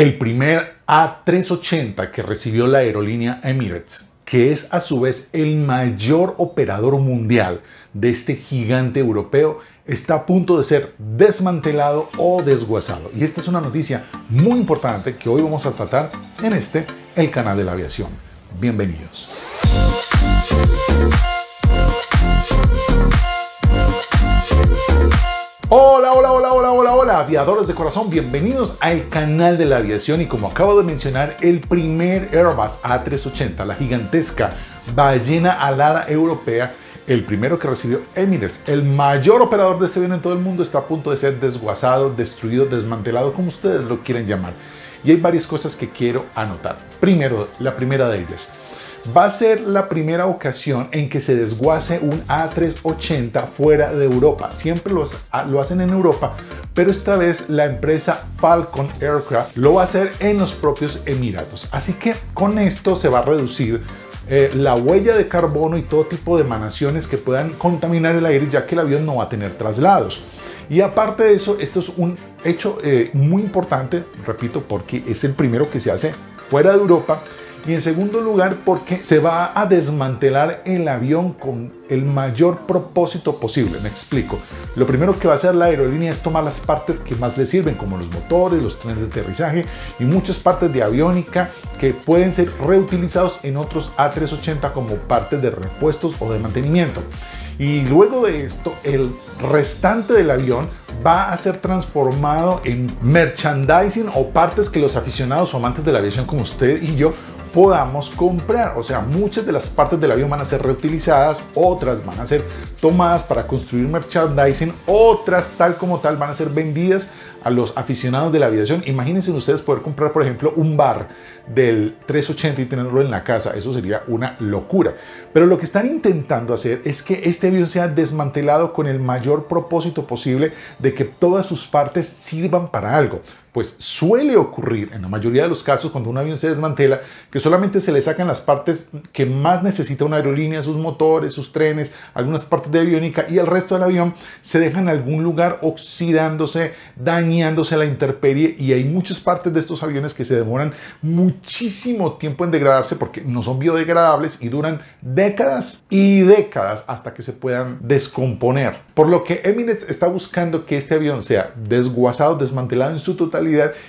El primer A380 que recibió la aerolínea Emirates, que es a su vez el mayor operador mundial de este gigante europeo, está a punto de ser desmantelado o desguazado. Y esta es una noticia muy importante que hoy vamos a tratar en este, el canal de la aviación. Bienvenidos. Hola, hola, hola, hola, hola, hola, aviadores de corazón, bienvenidos al canal de la aviación y como acabo de mencionar, el primer Airbus A380, la gigantesca ballena alada europea, el primero que recibió Emirates, el mayor operador de este bien en todo el mundo, está a punto de ser desguazado, destruido, desmantelado, como ustedes lo quieren llamar. Y hay varias cosas que quiero anotar. Primero, la primera de ellas Va a ser la primera ocasión en que se desguace un A380 fuera de Europa. Siempre ah, lo hacen en Europa, pero esta vez la empresa Falcon Aircraft lo va a hacer en los propios Emiratos. Así que con esto se va a reducir eh, la huella de carbono y todo tipo de emanaciones que puedan contaminar el aire ya que el avión no va a tener traslados. Y aparte de eso, esto es un hecho eh, muy importante, repito, porque es el primero que se hace fuera de Europa y en segundo lugar, porque se va a desmantelar el avión con el mayor propósito posible. Me explico. Lo primero que va a hacer la aerolínea es tomar las partes que más le sirven, como los motores, los trenes de aterrizaje y muchas partes de aviónica que pueden ser reutilizados en otros A380 como partes de repuestos o de mantenimiento. Y luego de esto, el restante del avión va a ser transformado en merchandising o partes que los aficionados o amantes de la aviación como usted y yo podamos comprar. O sea, muchas de las partes del avión van a ser reutilizadas, otras van a ser tomadas para construir merchandising, otras tal como tal van a ser vendidas a los aficionados de la aviación. Imagínense ustedes poder comprar, por ejemplo, un bar del 380 y tenerlo en la casa. Eso sería una locura. Pero lo que están intentando hacer es que este avión sea desmantelado con el mayor propósito posible de que todas sus partes sirvan para algo pues suele ocurrir en la mayoría de los casos cuando un avión se desmantela que solamente se le sacan las partes que más necesita una aerolínea, sus motores, sus trenes, algunas partes de aviónica y el resto del avión se deja en algún lugar oxidándose, dañándose la intemperie y hay muchas partes de estos aviones que se demoran muchísimo tiempo en degradarse porque no son biodegradables y duran décadas y décadas hasta que se puedan descomponer. Por lo que Emirates está buscando que este avión sea desguazado, desmantelado en su totalidad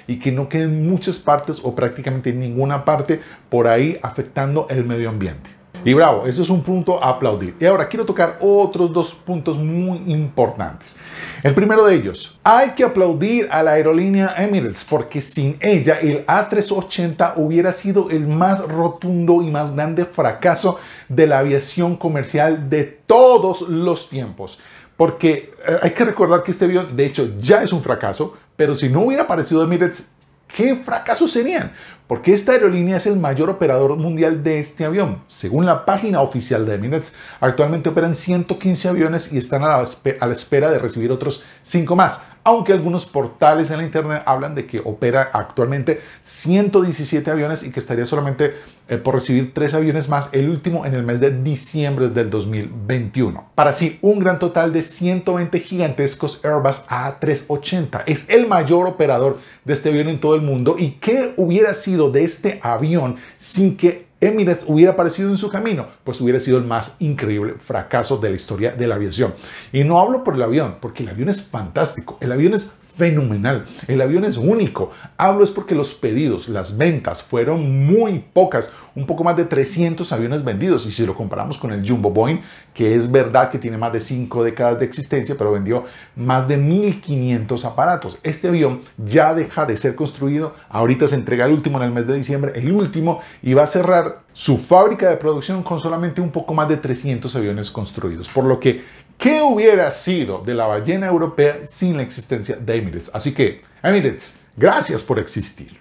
y que no queden muchas partes o prácticamente ninguna parte por ahí afectando el medio ambiente. Y bravo, eso es un punto a aplaudir. Y ahora quiero tocar otros dos puntos muy importantes. El primero de ellos, hay que aplaudir a la aerolínea Emirates porque sin ella el A380 hubiera sido el más rotundo y más grande fracaso de la aviación comercial de todos los tiempos. Porque eh, hay que recordar que este avión, de hecho, ya es un fracaso pero si no hubiera aparecido Emirates, ¿qué fracasos serían? Porque esta aerolínea es el mayor operador mundial de este avión. Según la página oficial de Emirates, actualmente operan 115 aviones y están a la, a la espera de recibir otros 5 más aunque algunos portales en la internet hablan de que opera actualmente 117 aviones y que estaría solamente eh, por recibir tres aviones más, el último en el mes de diciembre del 2021. Para sí, un gran total de 120 gigantescos Airbus A380. Es el mayor operador de este avión en todo el mundo y qué hubiera sido de este avión sin que Emirates hubiera aparecido en su camino, pues hubiera sido el más increíble fracaso de la historia de la aviación. Y no hablo por el avión, porque el avión es fantástico, el avión es fenomenal. El avión es único. Hablo es porque los pedidos, las ventas fueron muy pocas, un poco más de 300 aviones vendidos. Y si lo comparamos con el Jumbo Boeing, que es verdad que tiene más de cinco décadas de existencia, pero vendió más de 1.500 aparatos. Este avión ya deja de ser construido. Ahorita se entrega el último en el mes de diciembre, el último, y va a cerrar su fábrica de producción con solamente un poco más de 300 aviones construidos. Por lo que ¿Qué hubiera sido de la ballena europea sin la existencia de Emirates? Así que, Emirates, gracias por existir.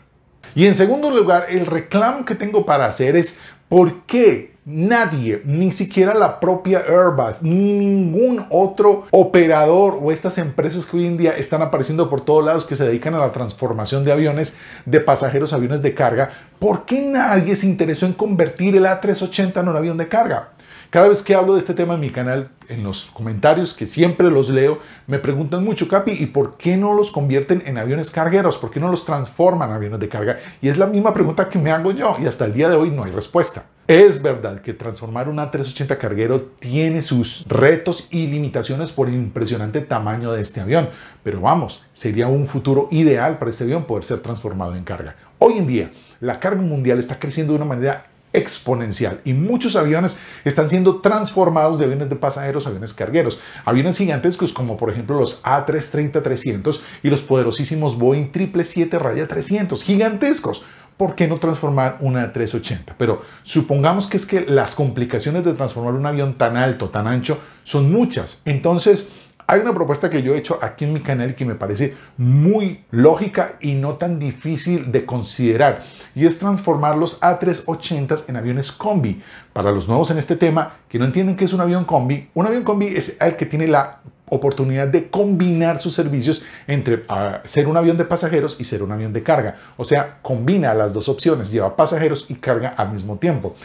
Y en segundo lugar, el reclamo que tengo para hacer es ¿por qué Nadie, ni siquiera la propia Airbus, ni ningún otro operador o estas empresas que hoy en día están apareciendo por todos lados que se dedican a la transformación de aviones de pasajeros a aviones de carga, ¿por qué nadie se interesó en convertir el A380 en un avión de carga? Cada vez que hablo de este tema en mi canal, en los comentarios que siempre los leo, me preguntan mucho, Capi, ¿y por qué no los convierten en aviones cargueros? ¿Por qué no los transforman en aviones de carga? Y es la misma pregunta que me hago yo y hasta el día de hoy no hay respuesta. Es verdad que transformar un a 380 carguero tiene sus retos y limitaciones por el impresionante tamaño de este avión, pero vamos, sería un futuro ideal para este avión poder ser transformado en carga. Hoy en día, la carga mundial está creciendo de una manera exponencial y muchos aviones están siendo transformados de aviones de pasajeros a aviones cargueros. Aviones gigantescos como por ejemplo los A330-300 y los poderosísimos Boeing 777-300, gigantescos. ¿por qué no transformar una 380? Pero supongamos que es que las complicaciones de transformar un avión tan alto, tan ancho, son muchas. Entonces, hay una propuesta que yo he hecho aquí en mi canal que me parece muy lógica y no tan difícil de considerar, y es transformar los A380 en aviones combi. Para los nuevos en este tema, que no entienden qué es un avión combi, un avión combi es el que tiene la oportunidad de combinar sus servicios entre ah, ser un avión de pasajeros y ser un avión de carga. O sea, combina las dos opciones, lleva pasajeros y carga al mismo tiempo.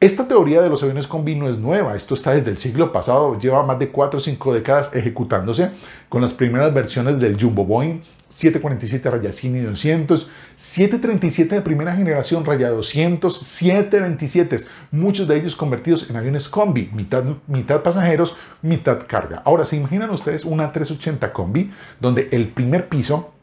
Esta teoría de los aviones combi no es nueva, esto está desde el siglo pasado, lleva más de 4 o 5 décadas ejecutándose con las primeras versiones del Jumbo Boeing 747 y 200, 737 de primera generación Raya 200, 727, muchos de ellos convertidos en aviones combi, mitad, mitad pasajeros, mitad carga. Ahora, ¿se imaginan ustedes una 380 combi donde el primer piso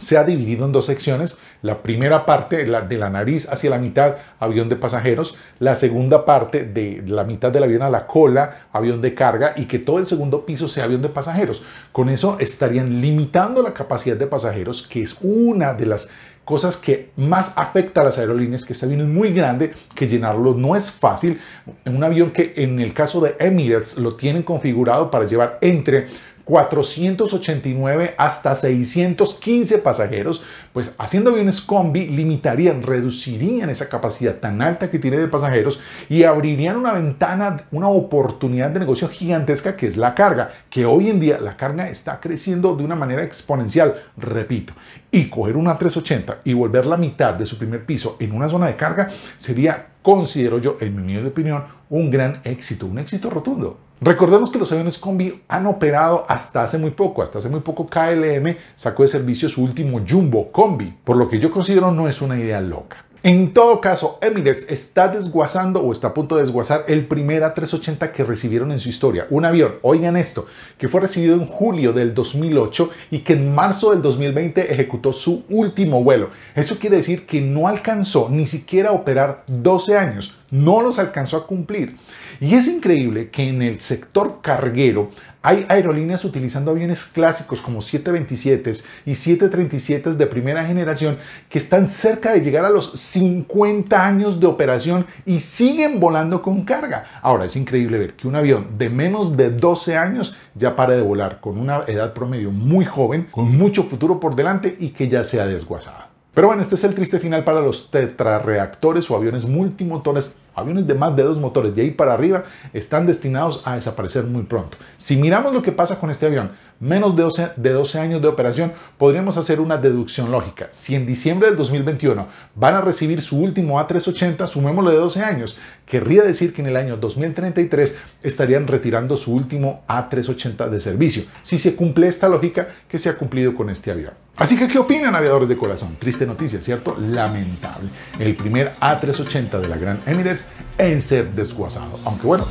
se ha dividido en dos secciones. La primera parte, la de la nariz hacia la mitad, avión de pasajeros. La segunda parte, de la mitad del avión a la cola, avión de carga. Y que todo el segundo piso sea avión de pasajeros. Con eso estarían limitando la capacidad de pasajeros, que es una de las cosas que más afecta a las aerolíneas, que este avión es muy grande, que llenarlo no es fácil. Un avión que en el caso de Emirates lo tienen configurado para llevar entre 489 hasta 615 pasajeros, pues haciendo aviones combi limitarían, reducirían esa capacidad tan alta que tiene de pasajeros y abrirían una ventana, una oportunidad de negocio gigantesca que es la carga, que hoy en día la carga está creciendo de una manera exponencial, repito, y coger una 380 y volver la mitad de su primer piso en una zona de carga sería, considero yo, en mi opinión, un gran éxito, un éxito rotundo. Recordemos que los aviones combi han operado hasta hace muy poco. Hasta hace muy poco KLM sacó de servicio su último jumbo combi, por lo que yo considero no es una idea loca. En todo caso, Emirates está desguazando o está a punto de desguazar el primer A380 que recibieron en su historia. Un avión, oigan esto, que fue recibido en julio del 2008 y que en marzo del 2020 ejecutó su último vuelo. Eso quiere decir que no alcanzó ni siquiera a operar 12 años, no los alcanzó a cumplir. Y es increíble que en el sector carguero hay aerolíneas utilizando aviones clásicos como 727s y 737s de primera generación que están cerca de llegar a los 50 años de operación y siguen volando con carga. Ahora es increíble ver que un avión de menos de 12 años ya para de volar con una edad promedio muy joven, con mucho futuro por delante y que ya sea desguazada. Pero bueno, este es el triste final para los tetrarreactores o aviones multimotores, aviones de más de dos motores, de ahí para arriba, están destinados a desaparecer muy pronto. Si miramos lo que pasa con este avión, menos de 12, años de operación, podríamos hacer una deducción lógica. Si en diciembre del 2021 van a recibir su último A380, sumémoslo de 12 años, querría decir que en el año 2033 estarían retirando su último A380 de servicio, si se cumple esta lógica que se ha cumplido con este avión. Así que, ¿qué opinan aviadores de corazón? Triste noticia, ¿cierto? Lamentable. El primer A380 de la Gran Emirates en ser desguazado. Aunque bueno,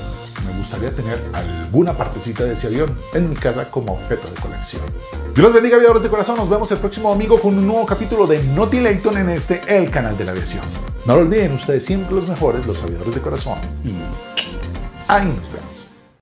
me gustaría tener alguna partecita de ese avión en mi casa como objeto de colección. Dios los bendiga, aviadores de corazón. Nos vemos el próximo domingo con un nuevo capítulo de Naughty en este, el canal de la aviación. No lo olviden, ustedes siempre los mejores, los aviadores de corazón. Y ahí nos vemos.